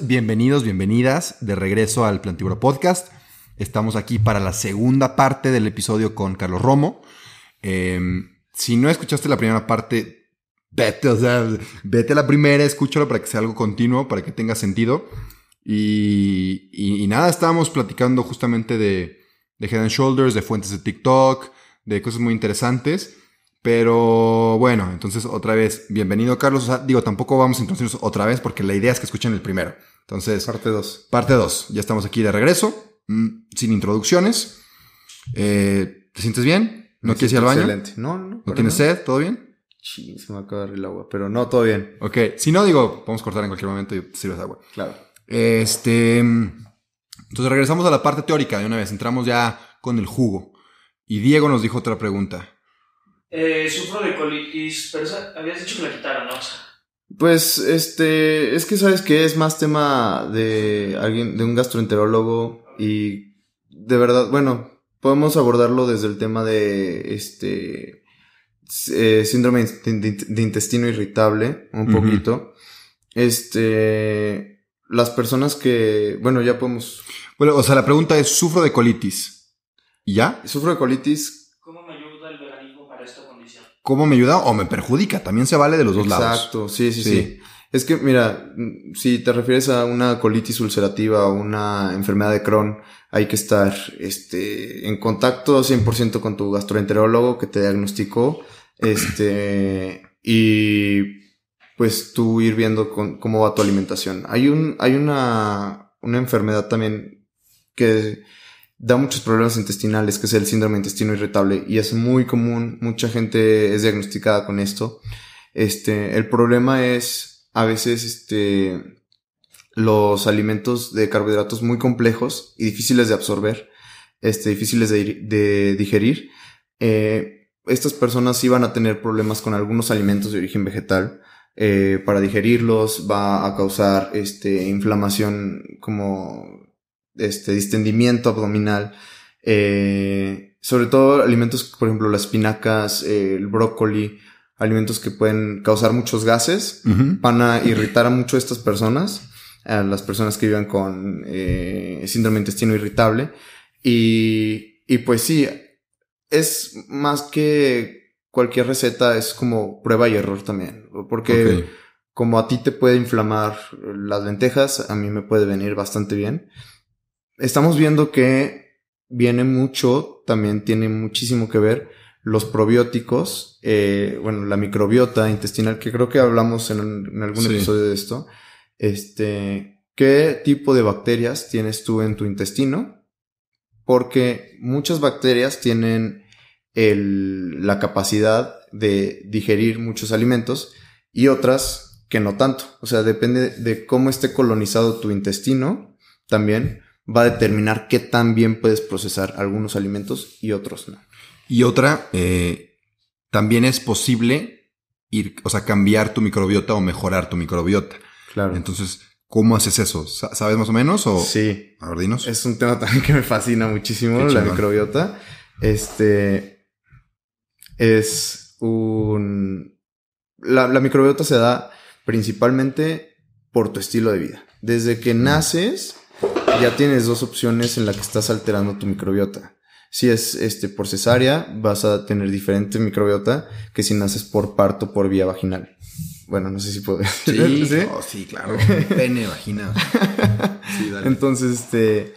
Bienvenidos, bienvenidas de regreso al Plantibro Podcast. Estamos aquí para la segunda parte del episodio con Carlos Romo. Em, si no escuchaste la primera parte, vete, vete a la primera, escúchalo para que sea algo continuo, para que tenga sentido. Y, nada, estábamos platicando justamente de, de Head Shoulders, de fuentes de TikTok, de cosas muy interesantes. Pero bueno, entonces otra vez, bienvenido Carlos. O sea, digo, tampoco vamos a introducirnos otra vez porque la idea es que escuchen el primero. Entonces. Parte 2. Parte 2. Ya estamos aquí de regreso, mm, sin introducciones. Eh, ¿Te sientes bien? ¿No quieres ir al baño? Excelente. No, no. ¿No, tienes sed? ¿Todo bien? Sí, se me acaba de el agua, pero no, todo bien. Ok, si no, digo, podemos cortar en cualquier momento y te sirves agua. Claro. Este. Mm, entonces regresamos a la parte teórica de una vez. Entramos ya con el jugo. Y Diego nos dijo otra pregunta. Eh, sufro de colitis, pero habías dicho que la quitaron, ¿no? pues, este, es que sabes que es más tema de alguien, de un gastroenterólogo y de verdad, bueno, podemos abordarlo desde el tema de, este, eh, síndrome de, intestino irritable, un poquito. Este, las personas que, bueno, ya podemos. Bueno, o sea, la pregunta es, ¿sufro de colitis? ya? Sufro de colitis cómo me ayuda o me perjudica. También se vale de los dos lados. Exacto, sí, sí, sí, Es que, mira, si te refieres a una colitis ulcerativa o una enfermedad de Crohn, hay que estar este, en contacto 100% con tu gastroenterólogo que te diagnosticó. Este, y pues tú ir viendo cómo va tu alimentación. Hay un, hay una, una enfermedad también que da muchos problemas intestinales, que es el síndrome intestino irritable, y es muy común, mucha gente es diagnosticada con esto. Este, el problema es a veces este, los alimentos de carbohidratos muy complejos y difíciles de absorber, este, difíciles de, digerir. Eh, estas personas sí van a tener problemas con algunos alimentos de origen vegetal. Eh, para digerirlos va a causar este, inflamación como este, distendimiento abdominal. Eh, sobre todo alimentos, por ejemplo, las espinacas, eh, el brócoli, alimentos que pueden causar muchos gases, van a irritar a mucho a estas personas, a las personas que viven con eh, síndrome intestino irritable. Y, pues sí, es más que cualquier receta, es como prueba y error también, porque como a ti te puede inflamar las lentejas, a mí me puede venir bastante bien estamos viendo que viene mucho, también tiene muchísimo que ver los probióticos, eh, bueno, la microbiota intestinal, que creo que hablamos en, algún episodio de esto. Este, ¿qué tipo de bacterias tienes tú en tu intestino? Porque muchas bacterias tienen el, la capacidad de digerir muchos alimentos y otras que no tanto. O sea, depende de cómo esté colonizado tu intestino también va a determinar qué tan bien puedes procesar algunos alimentos y otros no. Y otra, eh, también es posible ir, o sea, cambiar tu microbiota o mejorar tu microbiota. Claro. Entonces, ¿cómo haces eso? ¿Sabes más o menos? O... Sí. A Es un tema también que me fascina muchísimo, la microbiota. Este es un... La, la microbiota se da principalmente por tu estilo de vida. Desde que naces, ya tienes dos opciones en la que estás alterando tu microbiota. Si es este, por cesárea, vas a tener diferente microbiota que si naces por parto por vía vaginal. Bueno, no sé si puedo Sí, ¿Sí? claro. Pene, vagina. Sí, dale. Entonces, este,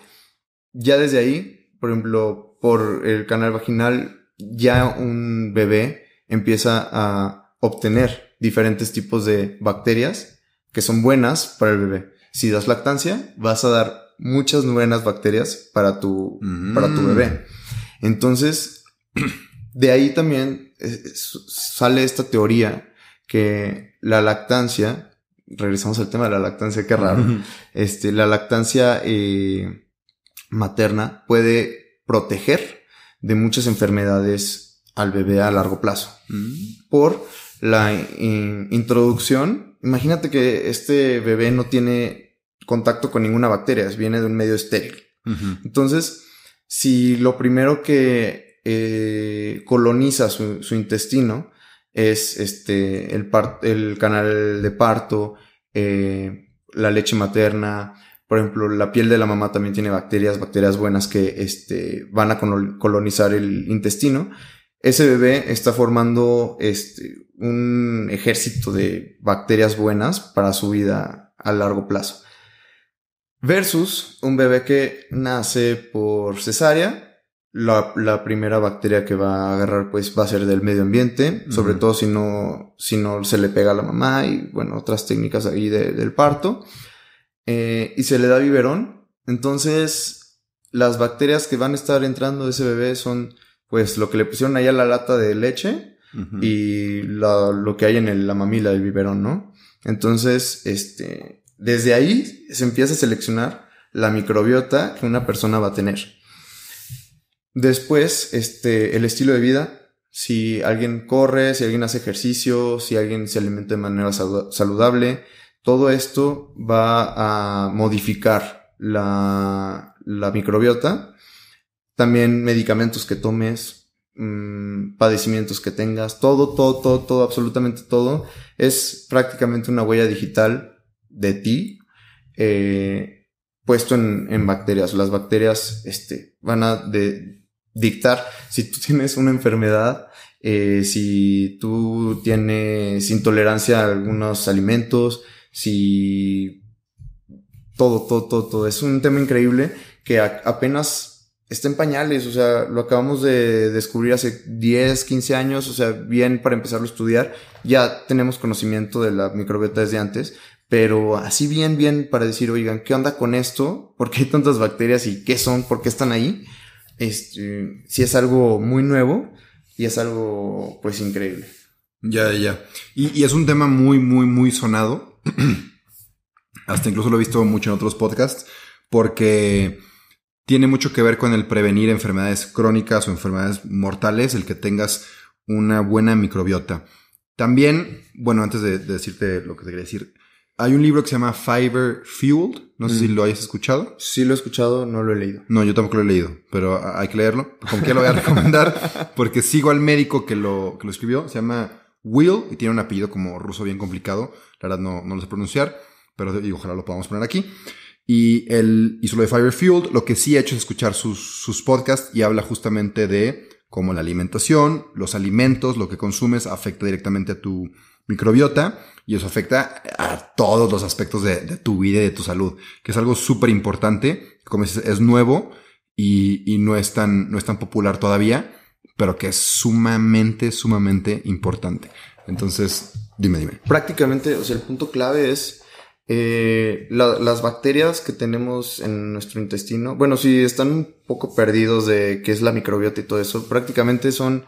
ya desde ahí, por ejemplo, por el canal vaginal, ya un bebé empieza a obtener diferentes tipos de bacterias que son buenas para el bebé. Si das lactancia, vas a dar muchas buenas bacterias para tu, para tu bebé. Mm. Entonces, de ahí también eh, sale esta teoría que la lactancia, regresamos al tema de la lactancia, qué raro, este, la lactancia eh, materna puede proteger de muchas enfermedades al bebé a largo plazo mm. por la eh, introducción. Imagínate que este bebé no tiene contacto con ninguna bacteria, viene de un medio estéril. Entonces, si lo primero que eh, coloniza su, intestino es este, el, el canal de parto, eh, la leche materna, por ejemplo, la piel de la mamá también tiene bacterias, bacterias buenas que este, van a colonizar el intestino. Ese bebé está formando este, un ejército de bacterias buenas para su vida a largo plazo. Versus un bebé que nace por cesárea. La, primera bacteria que va a agarrar pues va a ser del medio ambiente, sobre todo si no, si no se le pega a la mamá y bueno, otras técnicas ahí del parto. Eh, y se le da biberón. Entonces, las bacterias que van a estar entrando de ese bebé son pues lo que le pusieron allá a la lata de leche y lo que hay en la mamila del biberón, ¿no? Entonces, este, desde ahí se empieza a seleccionar la microbiota que una persona va a tener. Después, este, el estilo de vida. Si alguien corre, si alguien hace ejercicio, si alguien se alimenta de manera saludable, todo esto va a modificar la, microbiota. También medicamentos que tomes, mm, padecimientos que tengas, todo, todo, todo, todo, absolutamente todo. Es prácticamente una huella digital de ti eh, puesto en, en, bacterias. Las bacterias este, van a de, dictar si tú tienes una enfermedad, eh, si tú tienes intolerancia a algunos alimentos, si todo, todo, todo, todo. Es un tema increíble que apenas está en pañales, o sea, lo acabamos de descubrir hace 10, 15 años, o sea, bien para empezarlo a estudiar, ya tenemos conocimiento de la microbiota desde antes, pero así bien, bien para decir, oigan, ¿qué onda con esto? ¿Por qué hay tantas bacterias y qué son? ¿Por qué están ahí? Este, si es algo muy nuevo y es algo, pues, increíble. Ya, ya. Y, y es un tema muy, muy, muy sonado. Hasta incluso lo he visto mucho en otros podcasts, porque tiene mucho que ver con el prevenir enfermedades crónicas o enfermedades mortales, el que tengas una buena microbiota. También, bueno, antes de, de decirte lo que te quería decir, hay un libro que se llama Fiber Fueled. No sé si mm. lo hayas escuchado. Sí lo he escuchado, no lo he leído. No, yo tampoco lo he leído, pero hay que leerlo. ¿Con qué lo voy a recomendar? Porque sigo al médico que lo, que lo escribió. Se llama Will y tiene un apellido como ruso bien complicado. La verdad no, no lo sé pronunciar, pero y ojalá lo podamos poner aquí. Y él hizo lo de Fiber Fueled. Lo que sí ha hecho es escuchar sus, sus podcasts y habla justamente de cómo la alimentación, los alimentos, lo que consumes afecta directamente a tu microbiota y eso afecta a todos los aspectos de, tu vida y de tu salud, que es algo súper importante, como es nuevo y, no, es tan, no es tan popular todavía, pero que es sumamente, sumamente importante. Entonces, dime, dime. Prácticamente, o sea, el punto clave es eh, las bacterias que tenemos en nuestro intestino. Bueno, si están un poco perdidos de qué es la microbiota y todo eso, prácticamente son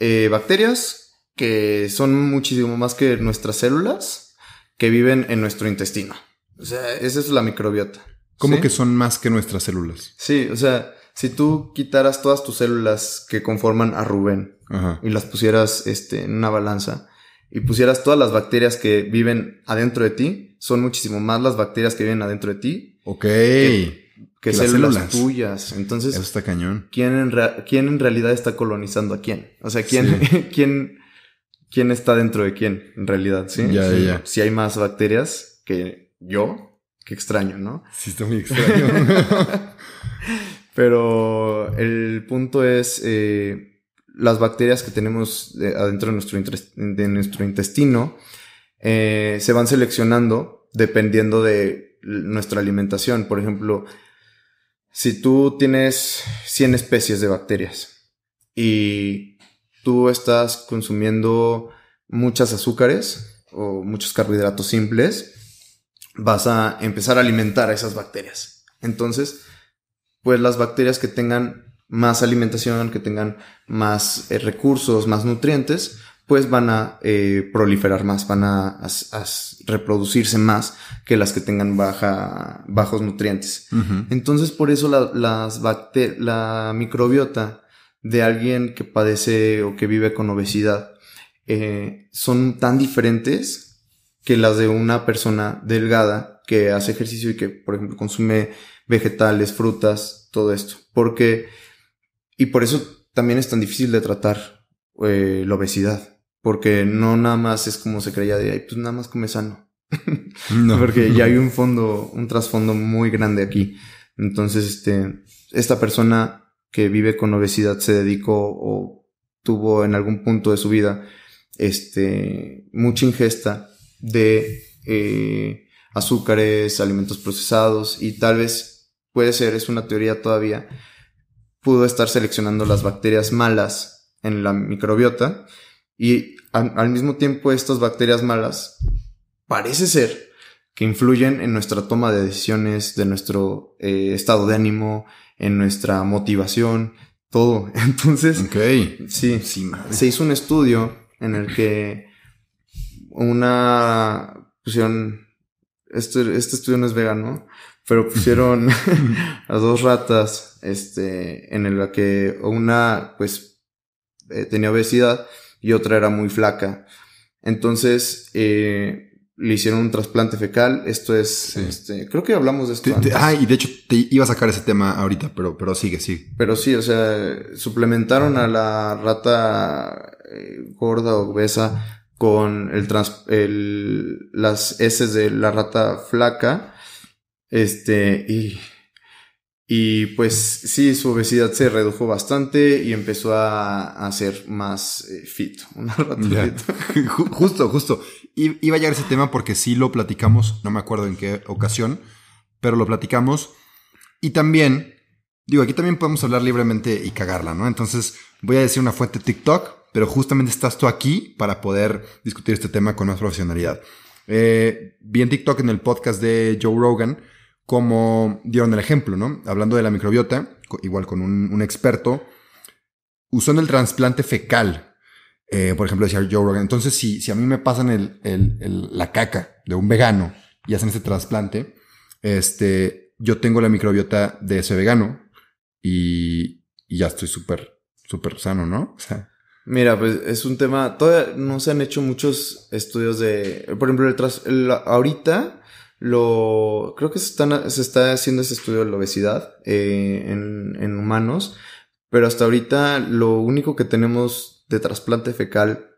eh, bacterias que son muchísimo más que nuestras células que viven en nuestro intestino. O sea, esa es la microbiota. ¿Cómo que son más que nuestras células? Sí, o sea, si tú quitaras todas tus células que conforman a Rubén y las pusieras este, en una balanza y pusieras todas las bacterias que viven adentro de ti, son muchísimo más las bacterias que viven adentro de ti. Ok. Que, las células, tuyas. Entonces. cañón. ¿quién en, en, realidad está colonizando a quién? O sea, ¿quién, ¿quién quién está dentro de quién, en realidad, ¿sí? Si hay más bacterias que yo, qué extraño, ¿no? Sí, está muy extraño. Pero el punto es, eh, las bacterias que tenemos eh, adentro de nuestro, de nuestro intestino eh, se van seleccionando dependiendo de nuestra alimentación. Por ejemplo, si tú tienes 100 especies de bacterias y tú estás consumiendo muchas azúcares o muchos carbohidratos simples, vas a empezar a alimentar a esas bacterias. Entonces, pues las bacterias que tengan más alimentación, que tengan más eh, recursos, más nutrientes, pues van a eh, proliferar más, van a, reproducirse más que las que tengan baja, bajos nutrientes. Entonces, por eso la microbiota de alguien que padece o que vive con obesidad eh, son tan diferentes que las de una persona delgada que hace ejercicio y que, por ejemplo, consume vegetales, frutas, todo esto. Porque, y por eso también es tan difícil de tratar eh, la obesidad. Porque no nada más es como se creía de ahí, pues nada más come sano. Porque ya hay un fondo, un trasfondo muy grande aquí. Entonces, este, esta persona que vive con obesidad se dedicó o tuvo en algún punto de su vida este, mucha ingesta de eh, azúcares, alimentos procesados y tal vez puede ser, es una teoría todavía, pudo estar seleccionando las bacterias malas en la microbiota y al mismo tiempo estas bacterias malas parece ser que influyen en nuestra toma de decisiones, de nuestro eh, estado de ánimo, en nuestra motivación, todo. Entonces, sí, se hizo un estudio en el que una pusieron, este, estudio no es vegano, pero pusieron a dos ratas, este, en la que una, pues, eh, tenía obesidad y otra era muy flaca. Entonces, eh, le hicieron un trasplante fecal. Esto es, este, creo que hablamos de esto. ah, y de hecho te iba a sacar ese tema ahorita, pero, pero sigue, sí. Pero sí, o sea, suplementaron a la rata eh, gorda o obesa con el, las heces de la rata flaca. Este, y, y pues sí, su obesidad se redujo bastante y empezó a, a ser más eh, fit, una rata fit. justo, justo iba a llegar ese tema porque sí lo platicamos, no me acuerdo en qué ocasión, pero lo platicamos. Y también, digo, aquí también podemos hablar libremente y cagarla, ¿no? Entonces voy a decir una fuente TikTok, pero justamente estás tú aquí para poder discutir este tema con más profesionalidad. Eh, vi en TikTok en el podcast de Joe Rogan como dieron el ejemplo, ¿no? Hablando de la microbiota, igual con un, experto, usó el trasplante fecal eh, por ejemplo, decía Joe Rogan. Entonces, si, si a mí me pasan el, la caca de un vegano y hacen ese trasplante, este, yo tengo la microbiota de ese vegano y, ya estoy súper, súper sano, ¿no? Mira, pues es un tema. Todavía no se han hecho muchos estudios de. Por ejemplo, ahorita lo. Creo que se, está haciendo ese estudio de la obesidad eh, en humanos. Pero hasta ahorita lo único que tenemos de trasplante fecal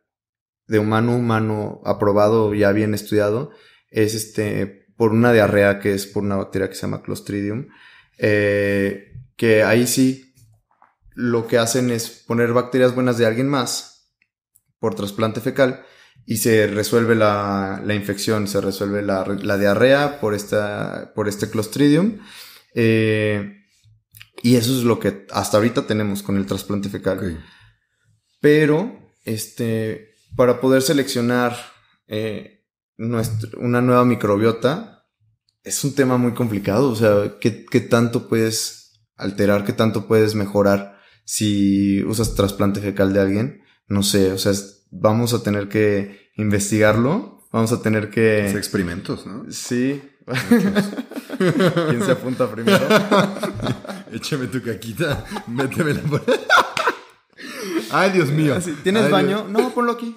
de humano a humano aprobado, ya bien estudiado, es este, por una diarrea que es por una bacteria que se llama Clostridium, eh, que ahí sí lo que hacen es poner bacterias buenas de alguien más por trasplante fecal y se resuelve la, infección, se resuelve la, diarrea por, esta, por este Clostridium. Eh, y eso es lo que hasta ahorita tenemos con el trasplante fecal. Pero, este, para poder seleccionar eh, una nueva microbiota, es un tema muy complicado. O sea, ¿qué, ¿qué, tanto puedes alterar? ¿Qué tanto puedes mejorar si usas trasplante fecal de alguien? No sé, o sea, vamos a tener que investigarlo. Vamos a tener que... Es pues experimentos, ¿no? Sí. ¿Quién se apunta primero? Échame tu caquita, métemela por... Ay, Dios mío. ¿Tienes baño? No, ponlo aquí.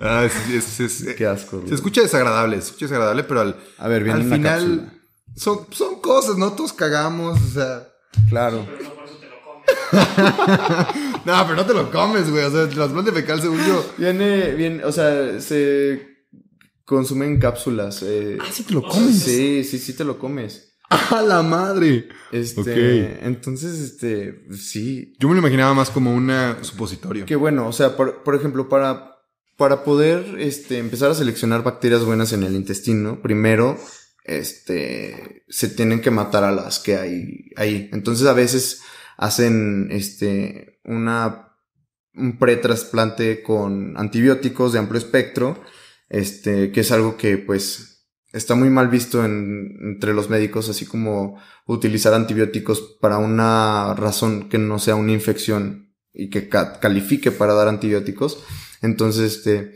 ah, es, Qué eh, asco. güey. Se escucha desagradable, se escucha desagradable, pero al, A ver, al final son, son cosas, ¿no? Todos cagamos, o sea. Claro. Pero no, por eso te lo comes. no, pero no te lo comes, güey. O sea, el trasplante fecal, según yo. Viene, o sea, se consumen cápsulas. Eh. Ah, sí te lo comes. Sí, sí, sí te lo comes. ¡A la madre! Este, Entonces, este, sí. Yo me lo imaginaba más como una supositorio. Que bueno, o sea, por, ejemplo, para, para poder este, empezar a seleccionar bacterias buenas en el intestino, primero este, se tienen que matar a las que hay ahí. Entonces, a veces hacen este, una, un pretrasplante con antibióticos de amplio espectro, este, que es algo que pues está muy mal visto entre los médicos, así como utilizar antibióticos para una razón que no sea una infección y que califique para dar antibióticos. Entonces, este,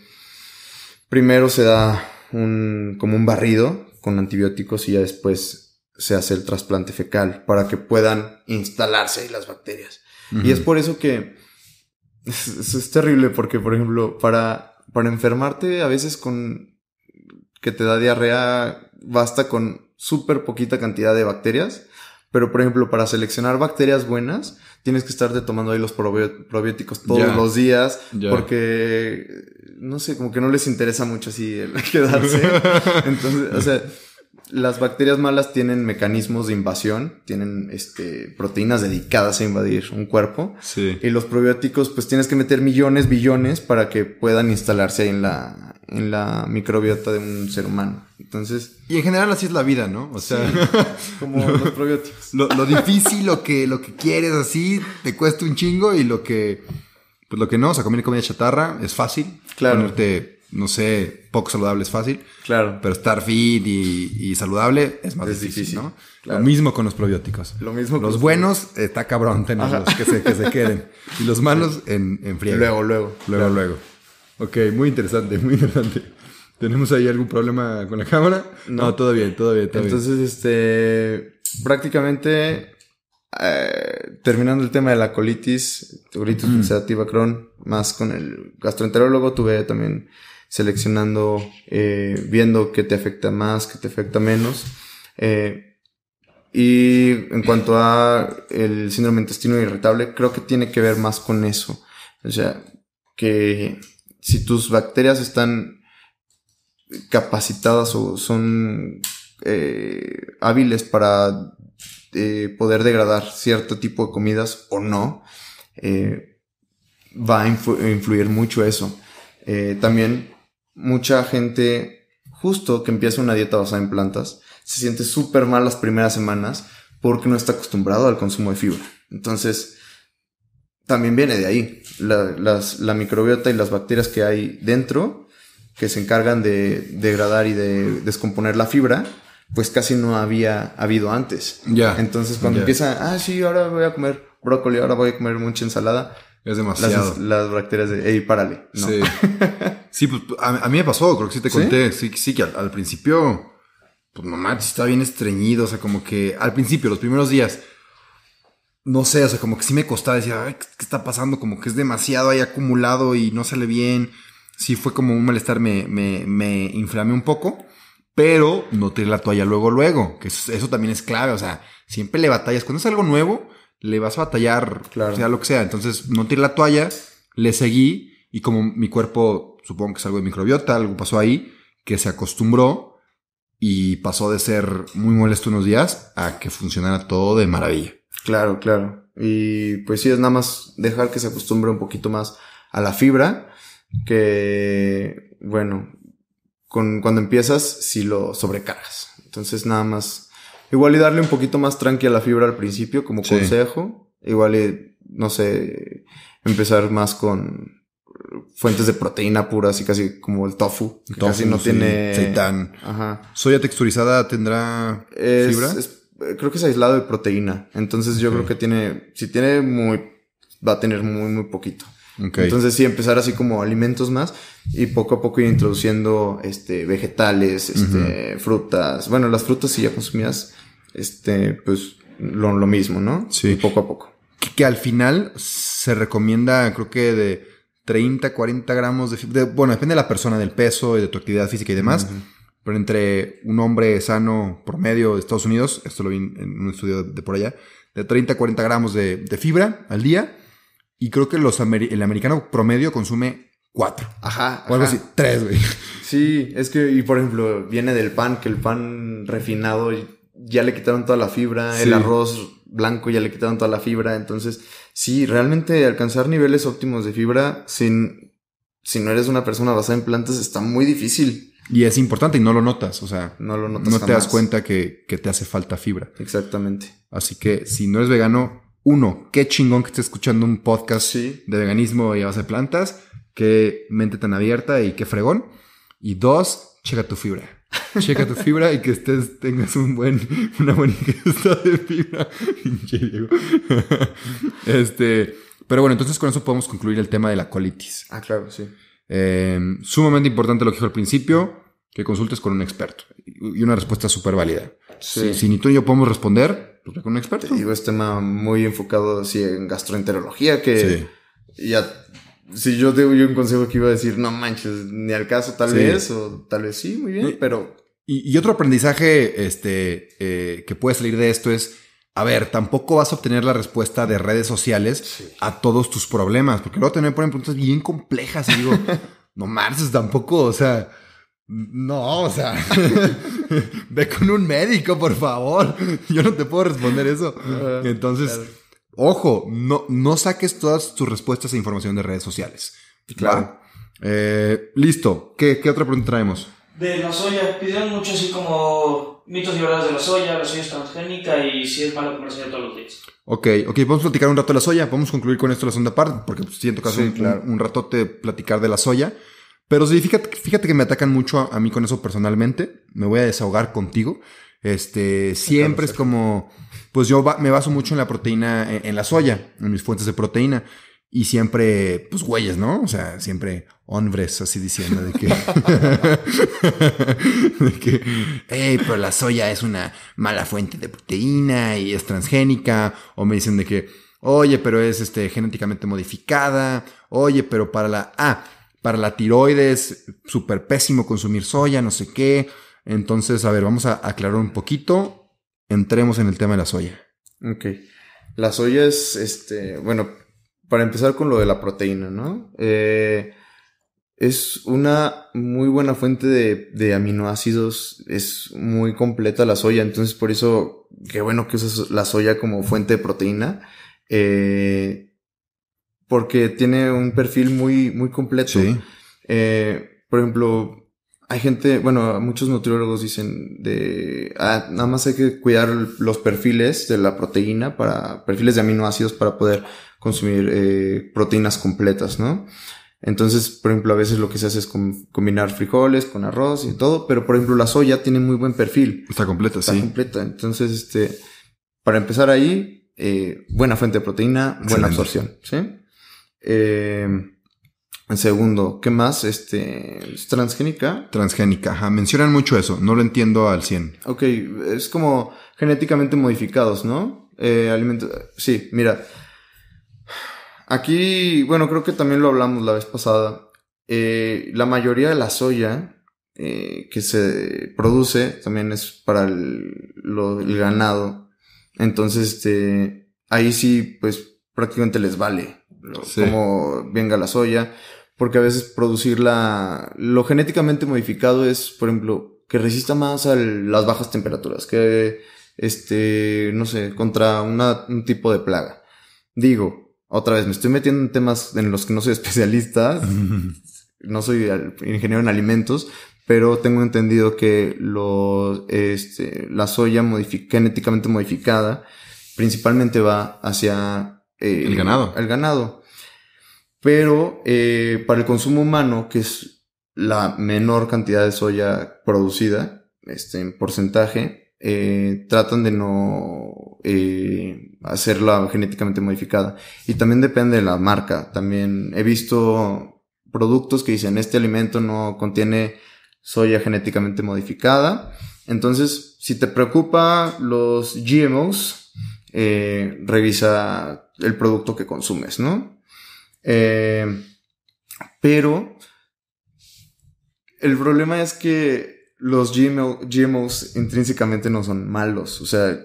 primero se da un, como un barrido con antibióticos y ya después se hace el trasplante fecal para que puedan instalarse las bacterias. Y es por eso que es, terrible porque, por ejemplo, para, para enfermarte a veces con que te da diarrea basta con súper poquita cantidad de bacterias. Pero, por ejemplo, para seleccionar bacterias buenas, tienes que estarte tomando ahí los probióticos todos los días. Porque, no sé, como que no les interesa mucho así quedarse. Entonces, o sea las bacterias malas tienen mecanismos de invasión, tienen este, proteínas dedicadas a invadir un cuerpo. Y los probióticos, pues tienes que meter millones, billones para que puedan instalarse ahí en la, en la microbiota de un ser humano. Entonces. Y en general así es la vida, ¿no? O sea. como lo, los probióticos. Lo, difícil, lo que, lo que quieres así, te cuesta un chingo y lo que. Pues lo que no, o sea, comer comida chatarra es fácil. Claro. Ponerte no sé, poco saludable es fácil. Claro. Pero estar fit y, saludable es más difícil, Lo mismo con los probióticos. Lo mismo los, buenos, está cabrón tenerlos, que se, que se queden. Y los malos en, en Luego, luego. Luego, luego. Ok, muy interesante, muy interesante. ¿Tenemos ahí algún problema con la cámara? No, todavía todavía bien, todo Entonces, este, prácticamente, eh, terminando el tema de la colitis, colitis mm. ulcerativa Crohn, más con el gastroenterólogo, tuve también seleccionando, eh, viendo qué te afecta más, qué te afecta menos. Eh, y en cuanto a el síndrome intestino irritable, creo que tiene que ver más con eso. O sea, que si tus bacterias están capacitadas o son eh, hábiles para poder degradar cierto tipo de comidas o no, va a influir mucho eso. también mucha gente justo que empieza una dieta basada en plantas se siente súper mal las primeras semanas porque no está acostumbrado al consumo de fibra. Entonces, también viene de ahí. La, microbiota y las bacterias que hay dentro, que se encargan de degradar y de descomponer la fibra, pues casi no había habido antes. Ya. Entonces, cuando empieza, ah, sí, ahora voy a comer brócoli, ahora voy a comer mucha ensalada, es demasiado. Las, bacterias de, Ey, párale. Sí. sí, pues a, mí me pasó, creo que sí te conté. Sí, sí, que al, principio, pues mamá, estaba bien estreñido. O sea, como que al principio, los primeros días, no sé, o sea, como que sí me costaba decir, Ay, ¿qué, está pasando? Como que es demasiado ahí acumulado y no sale bien. Sí, fue como un malestar, me, me, me inflamé un poco, pero no tiré la toalla luego, luego, que eso también es clave. O sea, siempre le batallas. Cuando es algo nuevo, le vas a batallar, sea lo que sea. Entonces, no tiré la toalla, le seguí y como mi cuerpo, supongo que es algo de microbiota, algo pasó ahí, que se acostumbró y pasó de ser muy molesto unos días a que funcionara todo de maravilla. Claro, claro. Y pues sí, es nada más dejar que se acostumbre un poquito más a la fibra, que bueno, con, cuando empiezas, si lo sobrecargas. Entonces, nada más Igual y darle un poquito más tranqui a la fibra al principio como consejo. Igual y, no sé, empezar más con fuentes de proteína pura, así casi como el tofu. casi no tiene... tan. Ajá. ¿Soya texturizada tendrá fibra? creo que es aislado de proteína. Entonces yo creo que tiene, si tiene muy, va a tener muy, muy poquito. Entonces sí, empezar así como alimentos más y poco a poco ir introduciendo este, vegetales, este, frutas. Bueno, las frutas si ya consumías, este, pues lo, mismo, ¿no? Sí. Y poco a poco. Que, al final se recomienda, creo que de 30, 40 gramos de, de, Bueno, depende de la persona, del peso y de tu actividad física y demás. Pero entre un hombre sano promedio de Estados Unidos, esto lo vi en, un estudio de, por allá, de 30 40 gramos de, de fibra al día y creo que los el americano promedio consume cuatro. Ajá. O algo así, tres, güey. Sí, es que, y por ejemplo, viene del pan, que el pan refinado ya le quitaron toda la fibra, el arroz blanco ya le quitaron toda la fibra. Entonces, sí, realmente alcanzar niveles óptimos de fibra sin, si no eres una persona basada en plantas está muy difícil. Y es importante y no lo notas, o sea, no, lo notas no te das cuenta que, que, te hace falta fibra. Exactamente. Así que si no eres vegano, uno, qué chingón que estés escuchando un podcast de veganismo y a base de plantas. Qué mente tan abierta y qué fregón. Y dos, checa tu fibra. Checa tu fibra y que estés, tengas una buena ingesta de fibra. este, pero bueno, entonces con eso podemos concluir el tema de la colitis. Ah, claro, sí. Em, sumamente importante lo que dijo al principio, que consultes con un experto. Y una respuesta súper válida. Si, si, ni tú ni yo podemos responder, pues, con un experto. digo, es tema muy enfocado así en gastroenterología que ya... Si yo te doy un consejo que iba a decir, no manches, ni al caso tal vez, o tal vez sí, muy bien, pero... Y, otro aprendizaje este, eh, que puede salir de esto es, a ver, tampoco vas a obtener la respuesta de redes sociales a todos tus problemas, porque luego tener ponen preguntas bien complejas y digo, no marches tampoco, o sea, no, o sea, ve con un médico, por favor. Yo no te puedo responder eso. Entonces, ojo, no, no saques todas tus respuestas e información de redes sociales. Claro. Eh, listo. ¿Qué, otra pregunta traemos? De la soya. Pidieron mucho así como mitos y verdades de la soya, la soya es transgénica y si es malo comer soya todos los días. Ok, ok, vamos a platicar un rato de la soya. Vamos a concluir con esto la segunda parte, porque siento que hace un, rato te un ratote platicar de la soya. Pero sí, fíjate, fíjate que me atacan mucho a, mí con eso personalmente. Me voy a desahogar contigo. Este, siempre es como, pues yo me baso mucho en la proteína, e, en, la soya, en mis fuentes de proteína. Y siempre, pues güeyes, ¿no? O sea, siempre hombres así diciendo de que, de que, hey, pero la soya es una mala fuente de proteína y es transgénica. O me dicen de que, oye, pero es este, genéticamente modificada. Oye, pero para la, ah, para la tiroides, súper pésimo consumir soya, no sé qué. Entonces, a ver, vamos a aclarar un poquito. Entremos en el tema de la soya. Ok. La soya es, este, bueno, para empezar con lo de la proteína, ¿no? Eh, es una muy buena fuente de, de, aminoácidos, es muy completa la soya, entonces por eso, qué bueno que uses la soya como fuente de proteína. Eh, porque tiene un perfil muy, muy completo. Eh, por ejemplo, hay gente, bueno, muchos nutriólogos dicen de, ah, nada más hay que cuidar los perfiles de la proteína para, perfiles de aminoácidos para poder consumir eh, proteínas completas, ¿no? Entonces, por ejemplo, a veces lo que se hace es combinar frijoles con arroz y todo, pero por ejemplo la soya tiene muy buen perfil. Está completa, sí. Está completa. Entonces, este, para empezar ahí, eh, buena fuente de proteína, buena absorción, ¿sí? Eh, segundo, ¿qué más? Este, transgénica? Transgénica, ajá. Mencionan mucho eso, no lo entiendo al 100. Ok, es como genéticamente modificados, ¿no? Eh, alimentos. Sí, mira. Aquí, bueno, creo que también lo hablamos la vez pasada. Eh, la mayoría de la soya eh, que se produce también es para el, el ganado. Entonces, este, ahí sí, pues prácticamente les vale como venga la soya, porque a veces producirla lo genéticamente modificado es, por ejemplo, que resista más a las bajas temperaturas, que, este, no sé, contra un tipo de plaga. Digo, otra vez, me estoy metiendo en temas en los que no soy especialista, no soy ingeniero en alimentos, pero tengo entendido que los este, la soya genéticamente modificada principalmente va hacia eh, el ganado. el ganado. Pero eh, para el consumo humano, que es la menor cantidad de soya producida este, en porcentaje, eh, tratan de no hacerla genéticamente modificada. Y también depende de la marca. También he visto productos que dicen este alimento no contiene soya genéticamente modificada. Entonces, si te preocupa los GMOs, eh, revisa el producto que consumes, ¿no? Eh, pero el problema es que los GMOs intrínsecamente no son malos, o sea,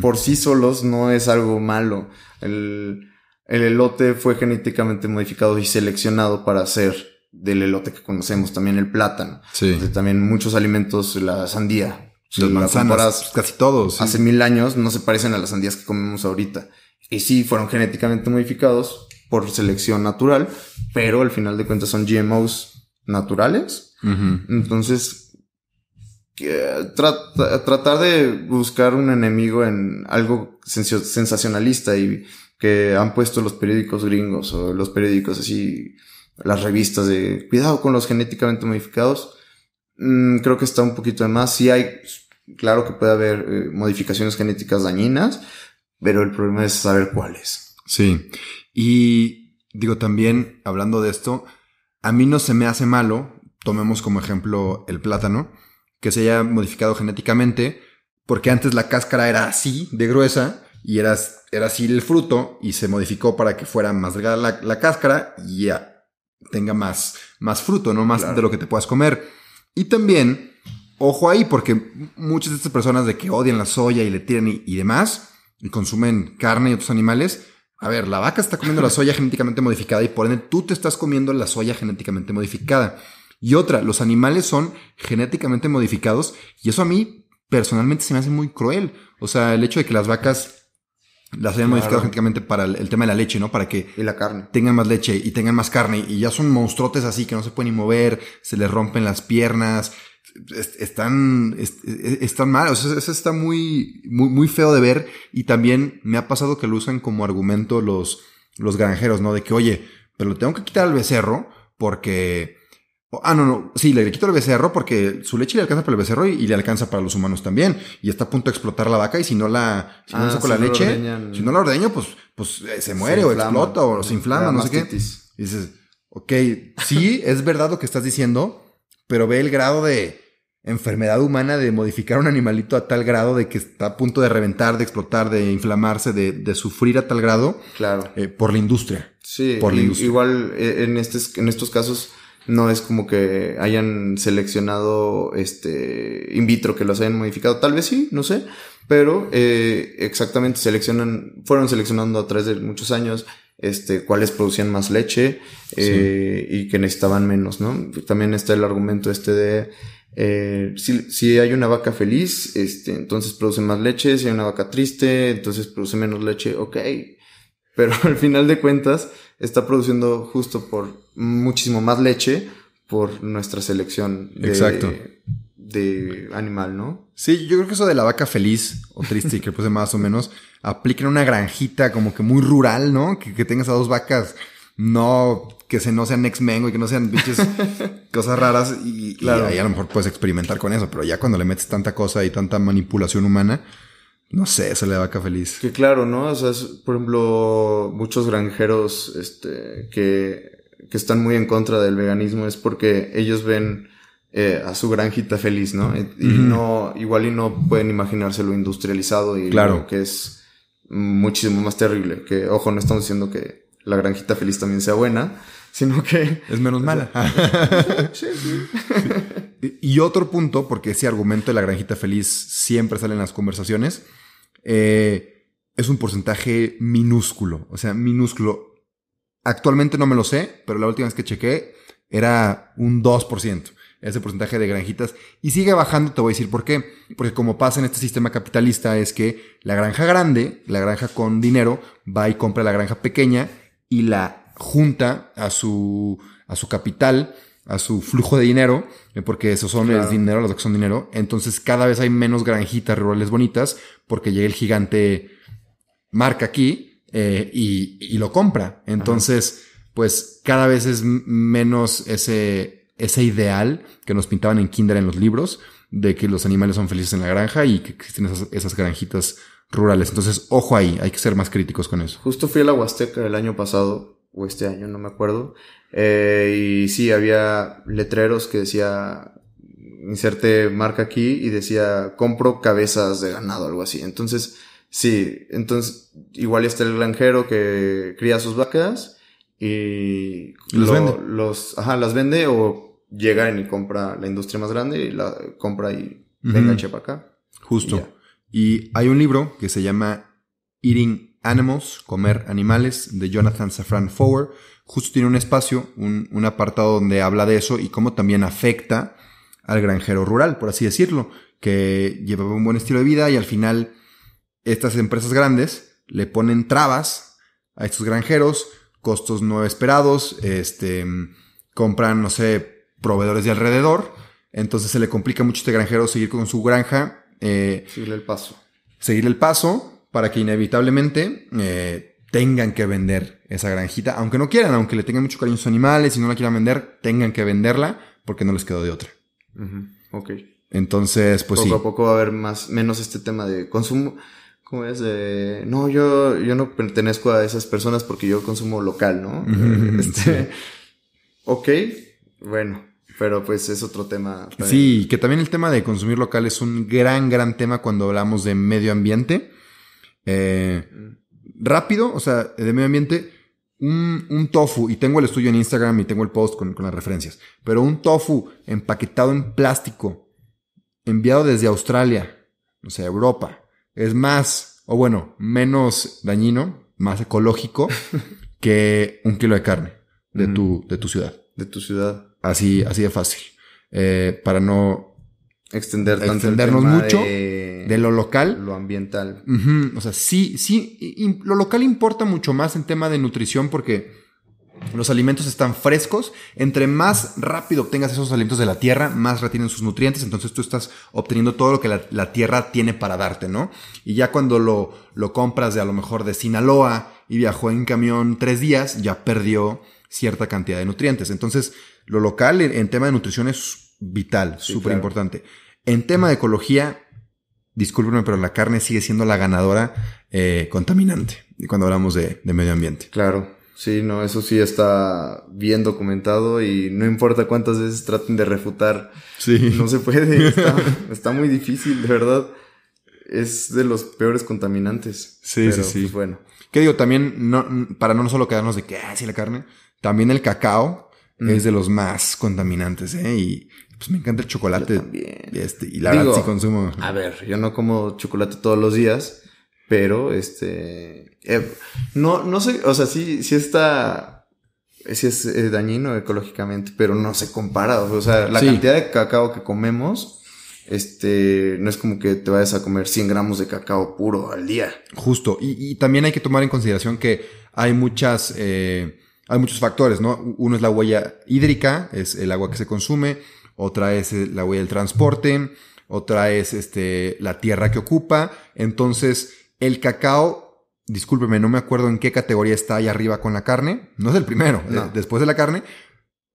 por sí solos no es algo malo. El, elote fue genéticamente modificado y seleccionado para ser del elote que conocemos, también el plátano. también muchos alimentos, la sandía, las manzanas, pues, casi todos. Hace mil años no se parecen a las sandías que comemos ahorita. Y sí, fueron genéticamente modificados por selección natural, pero al final de cuentas son GMOs naturales. Entonces, tratar de buscar un enemigo en algo sensacionalista y que han puesto los periódicos gringos o los periódicos así, las revistas de cuidado con los genéticamente modificados, mm, creo que está un poquito de más. Sí hay Claro que puede haber eh, modificaciones genéticas dañinas, pero el problema es saber cuáles. Sí. Y digo también, hablando de esto, a mí no se me hace malo, tomemos como ejemplo el plátano, que se haya modificado genéticamente, porque antes la cáscara era así, de gruesa, y era, era así el fruto, y se modificó para que fuera más delgada la, cáscara y ya tenga más, más fruto, no más de lo que te puedas comer. Y también ojo ahí, porque muchas de estas personas de que odian la soya y le tiran y, demás, y consumen carne y otros animales, a ver, la vaca está comiendo la soya genéticamente modificada y por ende tú te estás comiendo la soya genéticamente modificada. Y otra, los animales son genéticamente modificados y eso a mí personalmente se me hace muy cruel. O sea, el hecho de que las vacas las hayan modificado genéticamente para el, tema de la leche, ¿no? Para que tengan más leche y tengan más carne y ya son monstruotes así que no se pueden ni mover, se les rompen las piernas, están, e, e, están mal. eso está muy, muy, muy feo de ver. Y también me ha pasado que lo usan como argumento los, los granjeros, ¿no? De que, oye, pero tengo que quitar al becerro porque. Ah, no, no, sí, le quito al becerro porque su leche le alcanza para el becerro y, le alcanza para los humanos también. Y está a punto de explotar la vaca y si no la, si no ah, saco la leche, si no la ordeño, pues, pues eh, se muere o explota o se inflama, no sé qué. Y dices, ok, sí, es verdad lo que estás diciendo, pero ve el grado de enfermedad humana de modificar un animalito a tal grado de que está a punto de reventar, de explotar, de inflamarse, de, sufrir a tal grado. Claro. Eh, por la industria. Sí. Por la industria. Igual eh, en, en estos casos no es como que hayan seleccionado este in vitro que los hayan modificado. Tal vez sí, no sé. Pero eh, exactamente seleccionan, fueron seleccionando a través de muchos años este, cuáles producían más leche eh, y que necesitaban menos, ¿no? También está el argumento este de eh, si, hay una vaca feliz, este, entonces produce más leche, si hay una vaca triste, entonces produce menos leche, ok. Pero al final de cuentas está produciendo justo por muchísimo más leche por nuestra selección Exacto de animal, ¿no? Sí, yo creo que eso de la vaca feliz o triste, que puse más o menos, apliquen una granjita como que muy rural, ¿no? Que, tengas a dos vacas, no que se, no sean ex-mengo y que no sean biches cosas raras. Y, claro. y ahí a lo mejor puedes experimentar con eso, pero ya cuando le metes tanta cosa y tanta manipulación humana, no sé, eso la vaca feliz. Que claro, ¿no? O sea, por ejemplo, muchos granjeros este, que, que están muy en contra del veganismo es porque ellos ven eh, a su granjita feliz, ¿no? Y, no, igual y no pueden imaginárselo industrializado y claro. que es muchísimo más terrible. Que, ojo, no estamos diciendo que la granjita feliz también sea buena, sino que... Es menos mala. Y otro punto, porque ese argumento de la granjita feliz siempre sale en las conversaciones, eh, es un porcentaje minúsculo, o sea, minúsculo. Actualmente no me lo sé, pero la última vez que chequé era un 2% ese porcentaje de granjitas. Y sigue bajando, te voy a decir por qué. Porque como pasa en este sistema capitalista es que la granja grande, la granja con dinero, va y compra la granja pequeña y la junta a su, a su capital, a su flujo de dinero, eh, porque esos son dinero, los que son dinero. Entonces cada vez hay menos granjitas rurales bonitas porque llega el gigante marca aquí eh, y, lo compra. Entonces, pues cada vez es menos ese ese ideal que nos pintaban en kinder en los libros de que los animales son felices en la granja y que existen esas, granjitas rurales. Entonces, ojo ahí, hay que ser más críticos con eso. Justo fui a la Huasteca el año pasado, o este año, no me acuerdo, eh, y sí, había letreros que decía, inserte marca aquí y decía, compro cabezas de ganado, algo así. Entonces, sí, entonces, igual está el granjero que cría sus vacas y los vende. ajá, las vende o llegan y compra la industria más grande y la compra y venga chepa acá. Justo. Y, hay un libro que se llama Eating Animals, Comer Animales, de Jonathan Safran Forward. Justo tiene un espacio, un, un apartado donde habla de eso y cómo también afecta al granjero rural, por así decirlo, que llevaba un buen estilo de vida y al final estas empresas grandes le ponen trabas a estos granjeros costos no esperados, este, compran, no sé, proveedores de alrededor. Entonces se le complica mucho a este granjero seguir con su granja. Eh, seguirle el paso. Seguirle el paso para que inevitablemente eh, tengan que vender esa granjita, aunque no quieran, aunque le tengan mucho cariño a sus animales y no la quieran vender, tengan que venderla porque no les quedó de otra. Ok. Entonces, pues sí. Poco a poco va a haber más, menos este tema de consumo ¿Cómo es? no, yo, yo no pertenezco a esas personas porque yo consumo local, ¿no? este, ok, bueno, pero pues es otro tema. Sí, que también el tema de consumir local es un gran, gran tema cuando hablamos de medio ambiente. Eh, rápido, o sea, de medio ambiente, un, tofu, y tengo el estudio en Instagram y tengo el post con, con las referencias, pero un tofu empaquetado en plástico, enviado desde Australia, o sea, Europa, es más, o bueno, menos dañino, más ecológico que un kilo de carne de, tu, de tu ciudad. De tu ciudad. Así, así de fácil. Eh, para no extender tanto extendernos mucho de... lo local. Lo ambiental. O sea, sí, sí, lo local importa mucho más en tema de nutrición porque los alimentos están frescos. Entre más rápido obtengas esos alimentos de la tierra, más retienen sus nutrientes. Entonces tú estás obteniendo todo lo que la, tierra tiene para darte, ¿no? Y ya cuando lo, compras de a lo mejor de Sinaloa y viajó en camión tres días, ya perdió cierta cantidad de nutrientes. Entonces, lo local en, tema de nutrición es vital, súper importante. En tema de ecología, discúlpenme, pero la carne sigue siendo la ganadora eh, contaminante cuando hablamos de medio ambiente. Claro. Sí, no, eso sí está bien documentado y no importa cuántas veces traten de refutar. Sí. No se puede, está, muy difícil, de verdad. Es de los peores contaminantes. Sí, sí, sí. Pues, bueno. ¿Qué digo, también, no, para no solo quedarnos de que, así ah, la carne, también el cacao mm. es de los más contaminantes, ¿eh? Y pues me encanta el chocolate. también. Este, y la verdad consumo. A ver, yo no como chocolate todos los días pero, este. Eh, no, no sé. O sea, sí, sí está. Sí es eh, dañino ecológicamente, pero no se compara. O sea, la cantidad de cacao que comemos. Este, no es como que te vayas a comer 100 gramos de cacao puro al día. Justo. Y, también hay que tomar en consideración que hay muchas, eh, hay muchos factores, ¿no? Uno es la huella hídrica, es el agua que se consume. Otra es la huella del transporte. Otra es, este, la tierra que ocupa. Entonces, el cacao, discúlpeme, no me acuerdo en qué categoría está ahí arriba con la carne. No es el primero, después de la carne,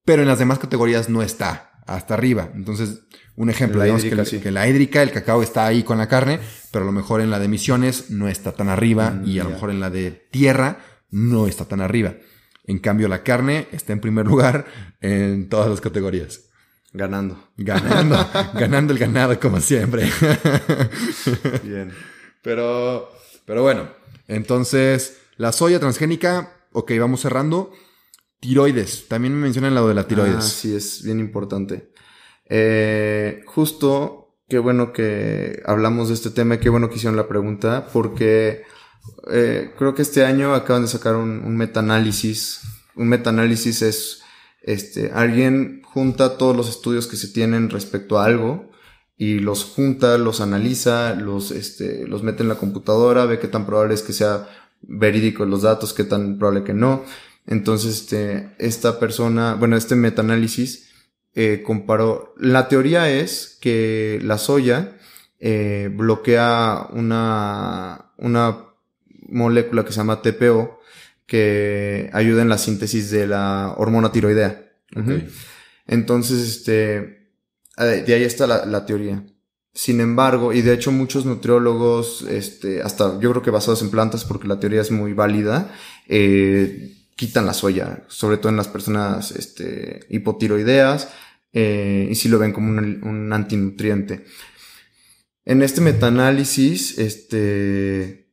pero en las demás categorías no está hasta arriba. Entonces, un ejemplo, digamos que, la hídrica, el cacao está ahí con la carne, pero a lo mejor en la de emisiones no está tan arriba mm, y a lo mejor en la de tierra no está tan arriba. En cambio, la carne está en primer lugar en todas las categorías. Ganando. Ganando. ganando el ganado, como siempre. Bien. Pero, pero bueno, entonces la soya transgénica, ok, vamos cerrando. Tiroides, también me mencionan lo de la tiroides. Ah, sí, es bien importante. Eh, justo, qué bueno que hablamos de este tema qué bueno que hicieron la pregunta, porque eh, creo que este año acaban de sacar un, un metaanálisis. Un metaanálisis es este, alguien junta todos los estudios que se tienen respecto a algo y los junta, los analiza, los, este, los mete en la computadora, ve qué tan probable es que sea verídico los datos, qué tan probable que no. Entonces, este, esta persona, bueno, este metaanálisis eh, comparó, la teoría es que la soya eh, bloquea una, una molécula que se llama TPO, que ayuda en la síntesis de la hormona tiroidea. Entonces, este, Ah, de ahí está la, teoría. Sin embargo, y de hecho muchos nutriólogos, este, hasta yo creo que basados en plantas, porque la teoría es muy válida, eh, quitan la soya, sobre todo en las personas este, hipotiroideas, eh, y si sí lo ven como un, un, antinutriente. En este metaanálisis, este,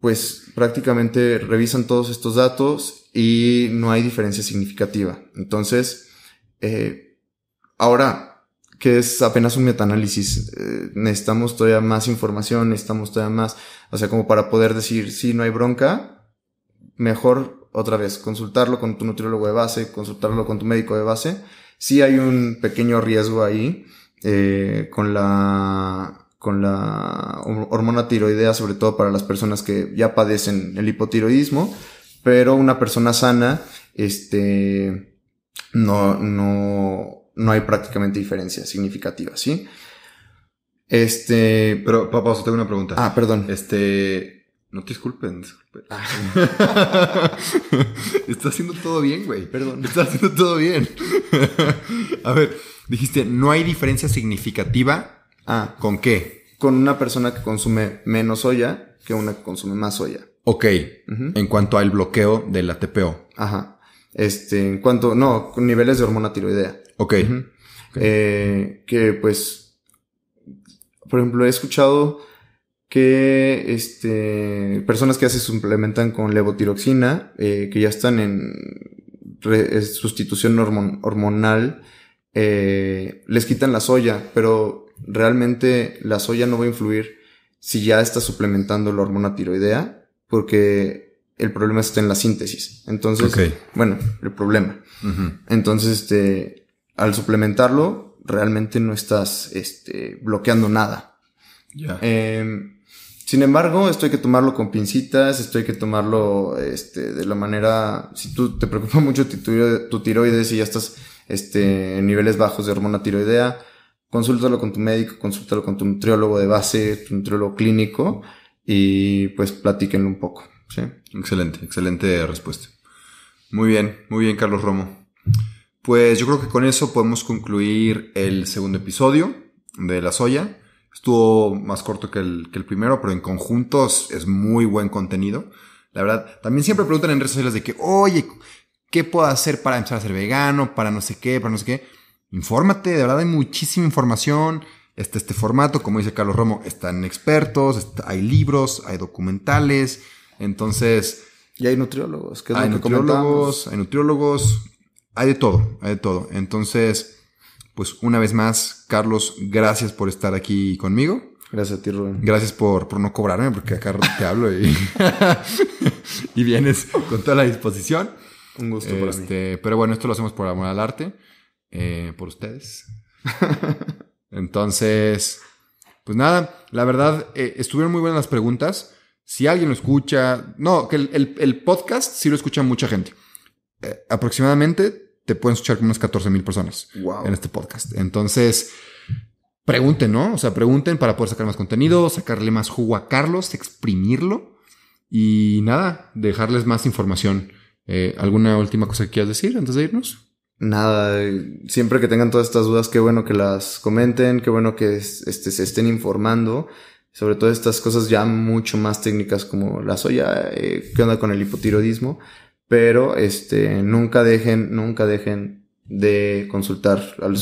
pues prácticamente revisan todos estos datos y no hay diferencia significativa. Entonces, eh, ahora que es apenas un metaanálisis. Eh, necesitamos todavía más información, necesitamos todavía más, o sea, como para poder decir, si no hay bronca, mejor otra vez, consultarlo con tu nutriólogo de base, consultarlo con tu médico de base. Si hay un pequeño riesgo ahí eh, con la con la hormona tiroidea, sobre todo para las personas que ya padecen el hipotiroidismo, pero una persona sana, este, no, no, no hay prácticamente diferencia significativa, ¿sí? Este. Pero, papá, tengo una pregunta. Ah, perdón. Este. No te disculpen, ah. Está haciendo todo bien, güey. Perdón. Está haciendo todo bien. A ver, dijiste, no hay diferencia significativa. Ah. ¿Con qué? Con una persona que consume menos soya que una que consume más soya. Ok. En cuanto al bloqueo del la TPO. Ajá. Este, en cuanto, no, niveles de hormona tiroidea. Ok. Eh, que pues, por ejemplo, he escuchado que este, personas que ya se suplementan con levotiroxina, eh, que ya están en sustitución hormonal, eh, les quitan la soya, pero realmente la soya no va a influir si ya está suplementando la hormona tiroidea, porque el problema está en la síntesis. Entonces, bueno, el problema. Entonces, este, al suplementarlo, realmente no estás este, bloqueando nada. Em, sin embargo, esto hay que tomarlo con pincitas, esto hay que tomarlo este, de la manera, si tú te preocupa mucho tu, tiroides y ya estás este, en niveles bajos de hormona tiroidea, consúltalo con tu médico, consúltalo con tu nutriólogo de base, tu nutriólogo clínico y pues platíquenlo un poco excelente, excelente respuesta. Muy bien, muy bien, Carlos Romo. Pues yo creo que con eso podemos concluir el segundo episodio de La Soya. Estuvo más corto que el, que el primero, pero en conjuntos es muy buen contenido. La verdad, también siempre preguntan en redes sociales de que, oye, ¿qué puedo hacer para empezar a ser vegano? Para no sé qué, para no sé qué. Infórmate, de verdad hay muchísima información. Este, este formato, como dice Carlos Romo, están expertos, hay libros, hay documentales entonces... Y hay nutriólogos, que hay nutriólogos, hay nutriólogos, hay de todo, hay de todo. Entonces, pues una vez más, Carlos, gracias por estar aquí conmigo. Gracias a ti, Rubén. Gracias por, no cobrarme, porque acá te hablo y, vienes con toda la disposición. Un gusto para mí. Este, pero bueno, esto lo hacemos por amor al arte, eh, por ustedes. Entonces, pues nada, la verdad, eh, estuvieron muy buenas las preguntas si alguien lo escucha, no, que el, podcast sí lo escucha mucha gente. Eh, aproximadamente te pueden escuchar como unas 14 mil personas en este podcast. Entonces, pregunten, ¿no? O sea, pregunten para poder sacar más contenido, sacarle más jugo a Carlos, exprimirlo y nada, dejarles más información. Eh, ¿Alguna última cosa que quieras decir antes de irnos? Nada, siempre que tengan todas estas dudas, qué bueno que las comenten, qué bueno que este, se estén informando sobre todo estas cosas ya mucho más técnicas como la soya, eh, qué onda con el hipotiroidismo, pero este, nunca dejen, nunca dejen de consultar al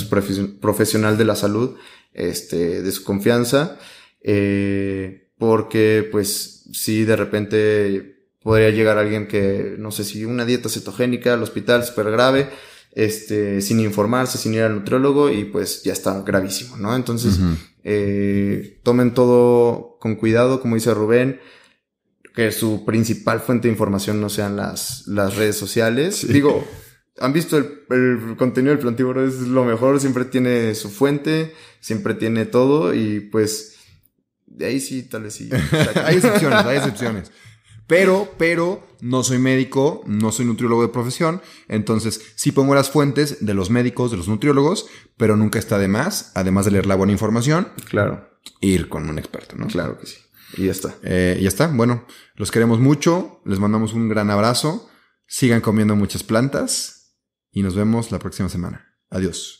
profesional de la salud, este, de su confianza, eh, porque pues si de repente podría llegar alguien que, no sé si una dieta cetogénica al hospital súper grave, este, sin informarse, sin ir al nutriólogo y pues ya está gravísimo, ¿no? Entonces, eh, tomen todo con cuidado, como dice Rubén, que su principal fuente de información no sean las, las redes sociales. Digo, han visto el, contenido del plantívoro es lo mejor, siempre tiene su fuente, siempre tiene todo y pues de ahí sí, tal vez sí. hay excepciones, hay excepciones. Pero, pero, no soy médico, no soy nutriólogo de profesión, entonces sí pongo las fuentes de los médicos, de los nutriólogos, pero nunca está de más, además de leer la buena información. Claro. Ir con un experto, ¿no? Claro que sí. Y ya está. Eh, y ya está. Bueno, los queremos mucho, les mandamos un gran abrazo, sigan comiendo muchas plantas y nos vemos la próxima semana. Adiós.